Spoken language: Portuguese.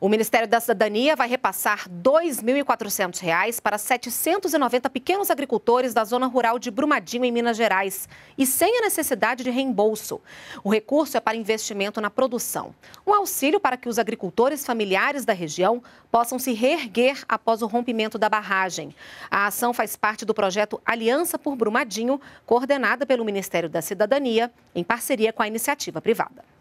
O Ministério da Cidadania vai repassar R$ 2.400 para 790 pequenos agricultores da zona rural de Brumadinho, em Minas Gerais, e sem a necessidade de reembolso. O recurso é para investimento na produção. Um auxílio para que os agricultores familiares da região possam se reerguer após o rompimento da barragem. A ação faz parte do projeto Aliança por Brumadinho, coordenada pelo Ministério da Cidadania, em parceria com a iniciativa privada.